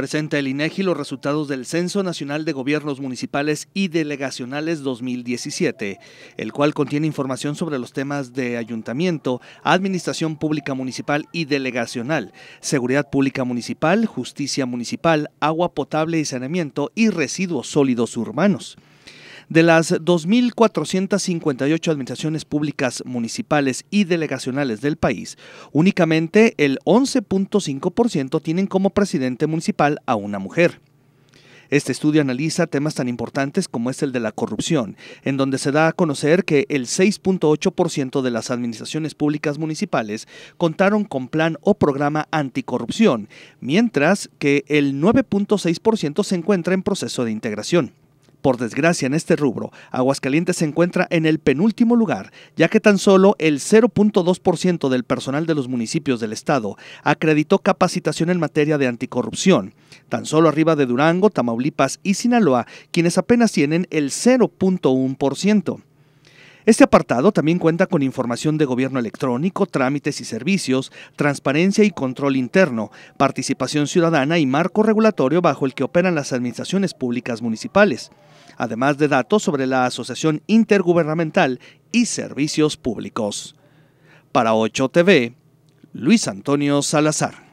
presenta el INEGI e los resultados del Censo Nacional de Gobiernos Municipales y Delegacionales 2017, el cual contiene información sobre los temas de ayuntamiento, administración pública municipal y delegacional, seguridad pública municipal, justicia municipal, agua potable y saneamiento y residuos sólidos urbanos. De las 2.458 administraciones públicas municipales y delegacionales del país, únicamente el 11.5% tienen como presidente municipal a una mujer. Este estudio analiza temas tan importantes como es el de la corrupción, en donde se da a conocer que el 6.8% de las administraciones públicas municipales contaron con plan o programa anticorrupción, mientras que el 9.6% se encuentra en proceso de integración. Por desgracia, en este rubro, Aguascalientes se encuentra en el penúltimo lugar, ya que tan solo el 0.2% del personal de los municipios del estado acreditó capacitación en materia de anticorrupción, tan solo arriba de Durango, Tamaulipas y Sinaloa, quienes apenas tienen el 0.1%. Este apartado también cuenta con información de gobierno electrónico, trámites y servicios, transparencia y control interno, participación ciudadana y marco regulatorio bajo el que operan las administraciones públicas municipales además de datos sobre la Asociación Intergubernamental y Servicios Públicos. Para 8TV, Luis Antonio Salazar.